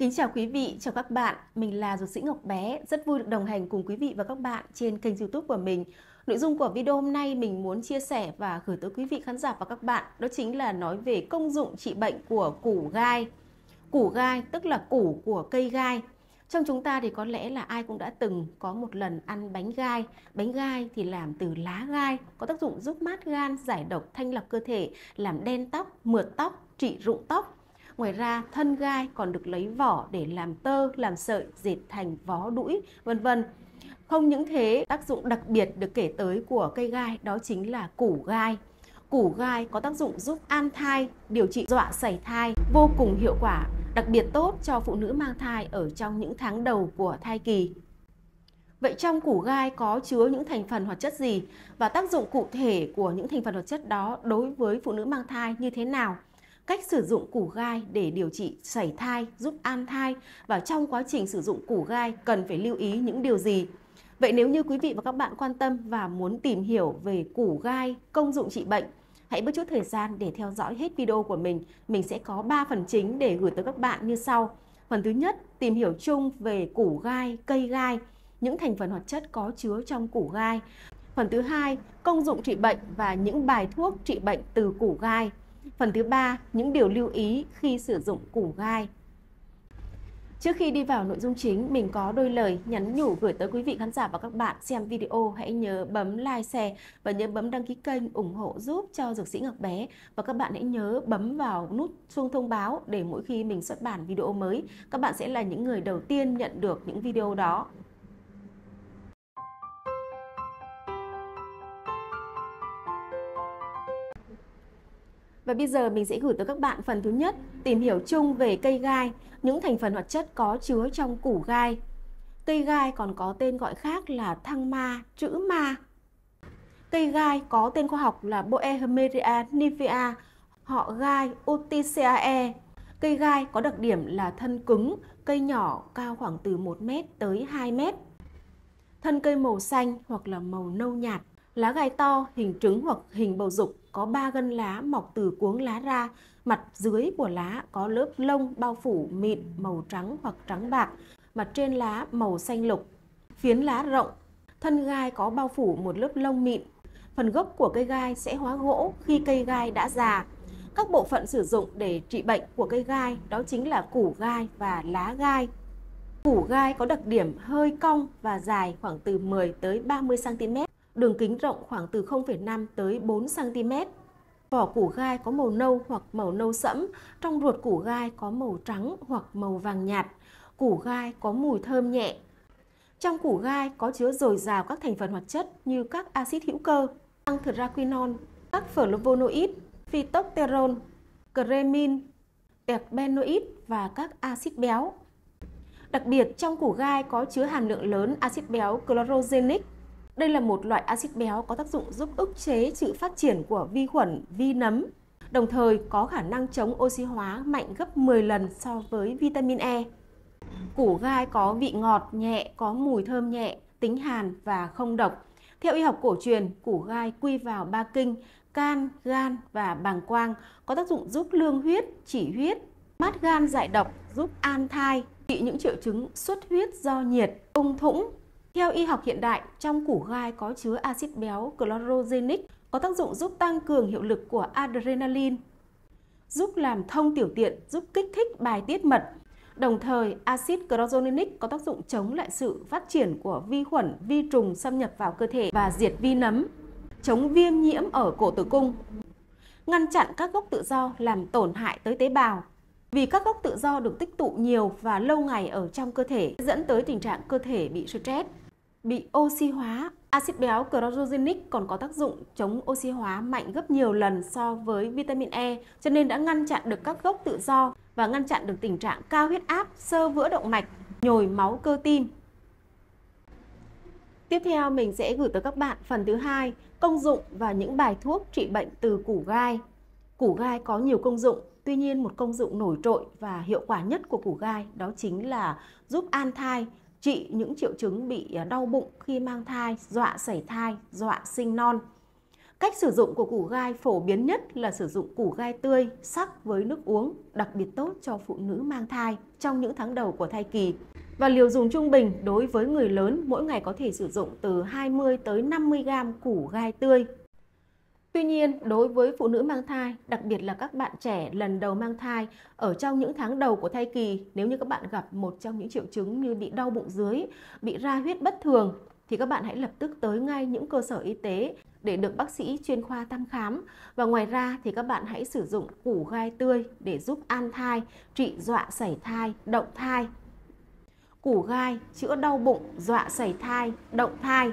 Kính chào quý vị, chào các bạn. Mình là Dược sĩ Ngọc Bé, rất vui được đồng hành cùng quý vị và các bạn trên kênh youtube của mình. Nội dung của video hôm nay mình muốn chia sẻ và gửi tới quý vị khán giả và các bạn đó chính là nói về công dụng trị bệnh của củ gai. Củ gai tức là củ của cây gai. Trong chúng ta thì có lẽ là ai cũng đã từng có một lần ăn bánh gai. Bánh gai thì làm từ lá gai, có tác dụng giúp mát gan, giải độc, thanh lọc cơ thể, làm đen tóc, mượt tóc, trị rụng tóc Ngoài ra, thân gai còn được lấy vỏ để làm tơ, làm sợi, dệt thành vó đũi, vân vân. Không những thế, tác dụng đặc biệt được kể tới của cây gai đó chính là củ gai. Củ gai có tác dụng giúp an thai, điều trị dọa sảy thai, vô cùng hiệu quả, đặc biệt tốt cho phụ nữ mang thai ở trong những tháng đầu của thai kỳ. Vậy trong củ gai có chứa những thành phần hoạt chất gì và tác dụng cụ thể của những thành phần hoạt chất đó đối với phụ nữ mang thai như thế nào? cách sử dụng củ gai để điều trị sảy thai, giúp an thai và trong quá trình sử dụng củ gai cần phải lưu ý những điều gì. Vậy nếu như quý vị và các bạn quan tâm và muốn tìm hiểu về củ gai, công dụng trị bệnh, hãy bớt chút thời gian để theo dõi hết video của mình. Mình sẽ có 3 phần chính để gửi tới các bạn như sau. Phần thứ nhất, tìm hiểu chung về củ gai, cây gai, những thành phần hoạt chất có chứa trong củ gai. Phần thứ hai, công dụng trị bệnh và những bài thuốc trị bệnh từ củ gai. Phần thứ ba, những điều lưu ý khi sử dụng củ gai. Trước khi đi vào nội dung chính, mình có đôi lời nhắn nhủ gửi tới quý vị khán giả và các bạn xem video. Hãy nhớ bấm like, share và nhớ bấm đăng ký kênh ủng hộ giúp cho Dược sĩ Ngọc Bé. Và các bạn hãy nhớ bấm vào nút chuông thông báo để mỗi khi mình xuất bản video mới, các bạn sẽ là những người đầu tiên nhận được những video đó. Và bây giờ mình sẽ gửi tới các bạn phần thứ nhất, tìm hiểu chung về cây gai, những thành phần hoạt chất có chứa trong củ gai. Cây gai còn có tên gọi khác là thăng ma, chữ ma. Cây gai có tên khoa học là Boehmeria nivea, họ gai Oticeae. Cây gai có đặc điểm là thân cứng, cây nhỏ cao khoảng từ 1 m tới 2 m. Thân cây màu xanh hoặc là màu nâu nhạt, lá gai to, hình trứng hoặc hình bầu dục có ba gân lá mọc từ cuống lá ra, mặt dưới của lá có lớp lông bao phủ mịn màu trắng hoặc trắng bạc, mặt trên lá màu xanh lục. Phiến lá rộng, thân gai có bao phủ một lớp lông mịn. Phần gốc của cây gai sẽ hóa gỗ khi cây gai đã già. Các bộ phận sử dụng để trị bệnh của cây gai đó chính là củ gai và lá gai. Củ gai có đặc điểm hơi cong và dài khoảng từ 10 tới 30 cm đường kính rộng khoảng từ 0,5 tới 4 cm. Vỏ củ gai có màu nâu hoặc màu nâu sẫm, trong ruột củ gai có màu trắng hoặc màu vàng nhạt. Củ gai có mùi thơm nhẹ. Trong củ gai có chứa dồi dào các thành phần hoạt chất như các axit hữu cơ, tăng anthraquinone, các flavonoid, phytosterol, cremin, terpenoid và các axit béo. Đặc biệt trong củ gai có chứa hàm lượng lớn axit béo chlorogenic đây là một loại axit béo có tác dụng giúp ức chế sự phát triển của vi khuẩn vi nấm, đồng thời có khả năng chống oxy hóa mạnh gấp 10 lần so với vitamin E. Củ gai có vị ngọt nhẹ, có mùi thơm nhẹ, tính hàn và không độc. Theo y học cổ truyền, củ gai quy vào ba kinh, can, gan và bàng quang, có tác dụng giúp lương huyết, chỉ huyết, mát gan giải độc, giúp an thai, trị những triệu chứng xuất huyết do nhiệt, ung thủng, theo y học hiện đại, trong củ gai có chứa axit béo chlorogenic có tác dụng giúp tăng cường hiệu lực của adrenaline, giúp làm thông tiểu tiện, giúp kích thích bài tiết mật. Đồng thời, axit chlorogenic có tác dụng chống lại sự phát triển của vi khuẩn, vi trùng xâm nhập vào cơ thể và diệt vi nấm, chống viêm nhiễm ở cổ tử cung, ngăn chặn các gốc tự do làm tổn hại tới tế bào, vì các gốc tự do được tích tụ nhiều và lâu ngày ở trong cơ thể dẫn tới tình trạng cơ thể bị stress, bị oxy hóa. Axit béo chlorogenic còn có tác dụng chống oxy hóa mạnh gấp nhiều lần so với vitamin E, cho nên đã ngăn chặn được các gốc tự do và ngăn chặn được tình trạng cao huyết áp, sơ vữa động mạch, nhồi máu cơ tim. Tiếp theo mình sẽ gửi tới các bạn phần thứ hai, công dụng và những bài thuốc trị bệnh từ củ gai. Củ gai có nhiều công dụng, Tuy nhiên một công dụng nổi trội và hiệu quả nhất của củ gai đó chính là giúp an thai, trị những triệu chứng bị à, đau bụng khi mang thai, dọa sảy thai, dọa sinh non. Cách sử dụng của củ gai phổ biến nhất là sử dụng củ gai tươi sắc với nước uống, đặc biệt tốt cho phụ nữ mang thai trong những tháng đầu của thai kỳ. Và liều dùng trung bình đối với người lớn mỗi ngày có thể sử dụng từ 20 tới 50 gram củ gai tươi Tuy nhiên, đối với phụ nữ mang thai, đặc biệt là các bạn trẻ lần đầu mang thai, ở trong những tháng đầu của thai kỳ, nếu như các bạn gặp một trong những triệu chứng như bị đau bụng dưới, bị ra huyết bất thường, thì các bạn hãy lập tức tới ngay những cơ sở y tế để được bác sĩ chuyên khoa thăm khám. Và ngoài ra thì các bạn hãy sử dụng củ gai tươi để giúp an thai, trị dọa sảy thai, động thai. Củ gai chữa đau bụng, dọa sảy thai, động thai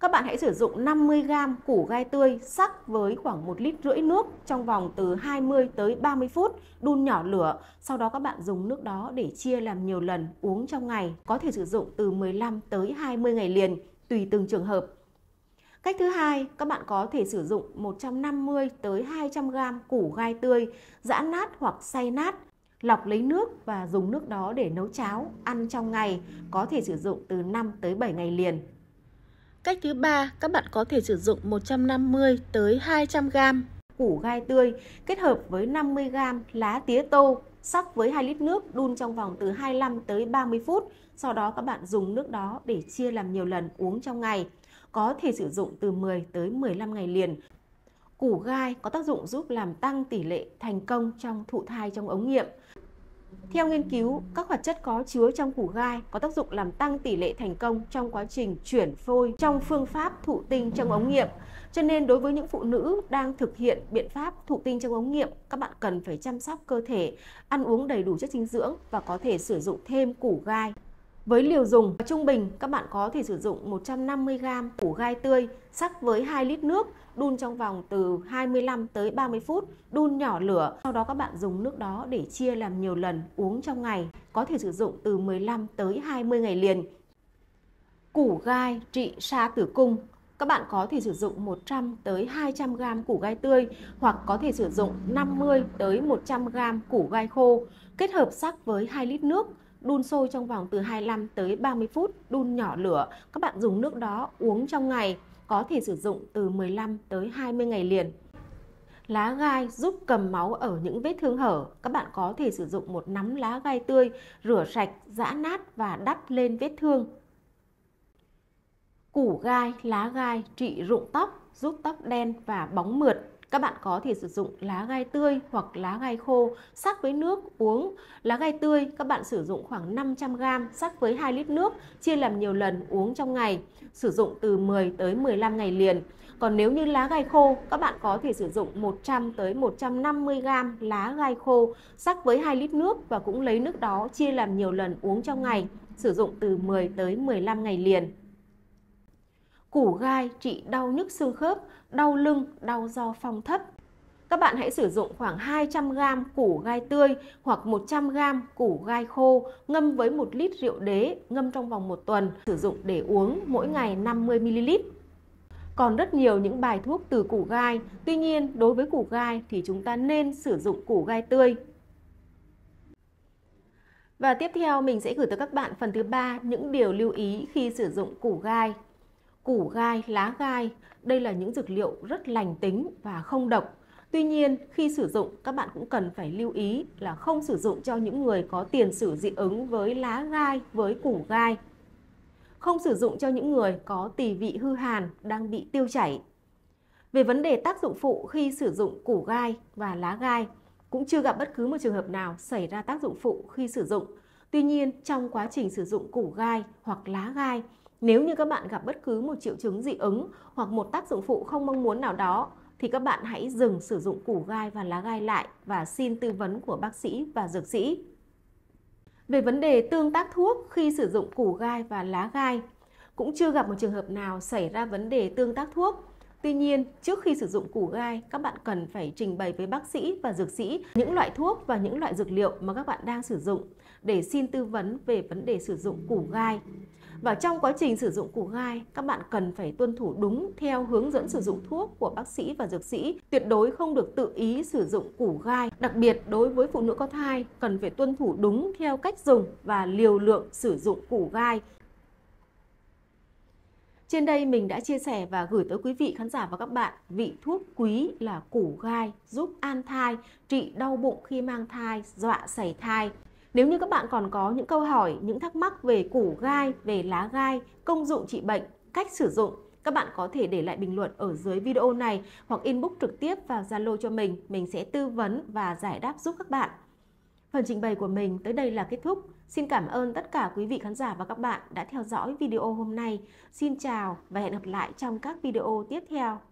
các bạn hãy sử dụng 50g củ gai tươi sắc với khoảng 1 lít rưỡi nước trong vòng từ 20 tới 30 phút, đun nhỏ lửa. Sau đó các bạn dùng nước đó để chia làm nhiều lần uống trong ngày, có thể sử dụng từ 15 tới 20 ngày liền, tùy từng trường hợp. Cách thứ hai, các bạn có thể sử dụng 150 tới 200 g củ gai tươi, giã nát hoặc xay nát, lọc lấy nước và dùng nước đó để nấu cháo, ăn trong ngày, có thể sử dụng từ 5 tới 7 ngày liền. Cách thứ ba, các bạn có thể sử dụng 150 tới 200 g củ gai tươi kết hợp với 50 g lá tía tô sắc với 2 lít nước đun trong vòng từ 25 tới 30 phút, sau đó các bạn dùng nước đó để chia làm nhiều lần uống trong ngày. Có thể sử dụng từ 10 tới 15 ngày liền. Củ gai có tác dụng giúp làm tăng tỷ lệ thành công trong thụ thai trong ống nghiệm. Theo nghiên cứu, các hoạt chất có chứa trong củ gai có tác dụng làm tăng tỷ lệ thành công trong quá trình chuyển phôi trong phương pháp thụ tinh trong ống nghiệm. Cho nên đối với những phụ nữ đang thực hiện biện pháp thụ tinh trong ống nghiệm, các bạn cần phải chăm sóc cơ thể, ăn uống đầy đủ chất dinh dưỡng và có thể sử dụng thêm củ gai. Với liều dùng trung bình, các bạn có thể sử dụng 150g củ gai tươi sắc với 2 lít nước đun trong vòng từ 25 tới 30 phút, đun nhỏ lửa. Sau đó các bạn dùng nước đó để chia làm nhiều lần uống trong ngày, có thể sử dụng từ 15 tới 20 ngày liền. Củ gai trị sa tử cung các bạn có thể sử dụng 100 tới 200 g củ gai tươi hoặc có thể sử dụng 50 tới 100 g củ gai khô, kết hợp sắc với 2 lít nước, đun sôi trong vòng từ 25 tới 30 phút, đun nhỏ lửa, các bạn dùng nước đó uống trong ngày có thể sử dụng từ 15 tới 20 ngày liền. Lá gai giúp cầm máu ở những vết thương hở. Các bạn có thể sử dụng một nắm lá gai tươi, rửa sạch, giã nát và đắp lên vết thương. Củ gai, lá gai trị rụng tóc, giúp tóc đen và bóng mượt. Các bạn có thể sử dụng lá gai tươi hoặc lá gai khô sắc với nước uống. Lá gai tươi các bạn sử dụng khoảng 500 g sắc với 2 lít nước chia làm nhiều lần uống trong ngày, sử dụng từ 10 tới 15 ngày liền. Còn nếu như lá gai khô, các bạn có thể sử dụng 100 tới 150 g lá gai khô sắc với 2 lít nước và cũng lấy nước đó chia làm nhiều lần uống trong ngày, sử dụng từ 10 tới 15 ngày liền. Củ gai trị đau nhức xương khớp đau lưng, đau do phong thấp. Các bạn hãy sử dụng khoảng 200g củ gai tươi hoặc 100g củ gai khô ngâm với 1 lít rượu đế ngâm trong vòng 1 tuần, sử dụng để uống mỗi ngày 50ml. Còn rất nhiều những bài thuốc từ củ gai, tuy nhiên đối với củ gai thì chúng ta nên sử dụng củ gai tươi và tiếp theo mình sẽ gửi tới các bạn phần thứ ba những điều lưu ý khi sử dụng củ gai củ gai, lá gai. Đây là những dược liệu rất lành tính và không độc. Tuy nhiên, khi sử dụng, các bạn cũng cần phải lưu ý là không sử dụng cho những người có tiền sử dị ứng với lá gai, với củ gai. Không sử dụng cho những người có tỳ vị hư hàn, đang bị tiêu chảy. Về vấn đề tác dụng phụ khi sử dụng củ gai và lá gai, cũng chưa gặp bất cứ một trường hợp nào xảy ra tác dụng phụ khi sử dụng. Tuy nhiên, trong quá trình sử dụng củ gai hoặc lá gai, nếu như các bạn gặp bất cứ một triệu chứng dị ứng hoặc một tác dụng phụ không mong muốn nào đó thì các bạn hãy dừng sử dụng củ gai và lá gai lại và xin tư vấn của bác sĩ và dược sĩ. Về vấn đề tương tác thuốc khi sử dụng củ gai và lá gai, cũng chưa gặp một trường hợp nào xảy ra vấn đề tương tác thuốc. Tuy nhiên, trước khi sử dụng củ gai, các bạn cần phải trình bày với bác sĩ và dược sĩ những loại thuốc và những loại dược liệu mà các bạn đang sử dụng để xin tư vấn về vấn đề sử dụng củ gai. Và trong quá trình sử dụng củ gai, các bạn cần phải tuân thủ đúng theo hướng dẫn sử dụng thuốc của bác sĩ và dược sĩ. Tuyệt đối không được tự ý sử dụng củ gai. Đặc biệt đối với phụ nữ có thai, cần phải tuân thủ đúng theo cách dùng và liều lượng sử dụng củ gai. Trên đây mình đã chia sẻ và gửi tới quý vị khán giả và các bạn vị thuốc quý là củ gai giúp an thai, trị đau bụng khi mang thai, dọa sảy thai. Nếu như các bạn còn có những câu hỏi, những thắc mắc về củ gai, về lá gai, công dụng trị bệnh, cách sử dụng, các bạn có thể để lại bình luận ở dưới video này hoặc inbox trực tiếp vào Zalo cho mình, mình sẽ tư vấn và giải đáp giúp các bạn. Phần trình bày của mình tới đây là kết thúc. Xin cảm ơn tất cả quý vị khán giả và các bạn đã theo dõi video hôm nay. Xin chào và hẹn gặp lại trong các video tiếp theo.